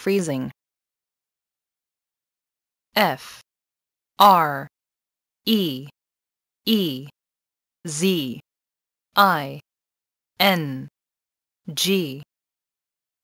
freezing. F R E E Z I N G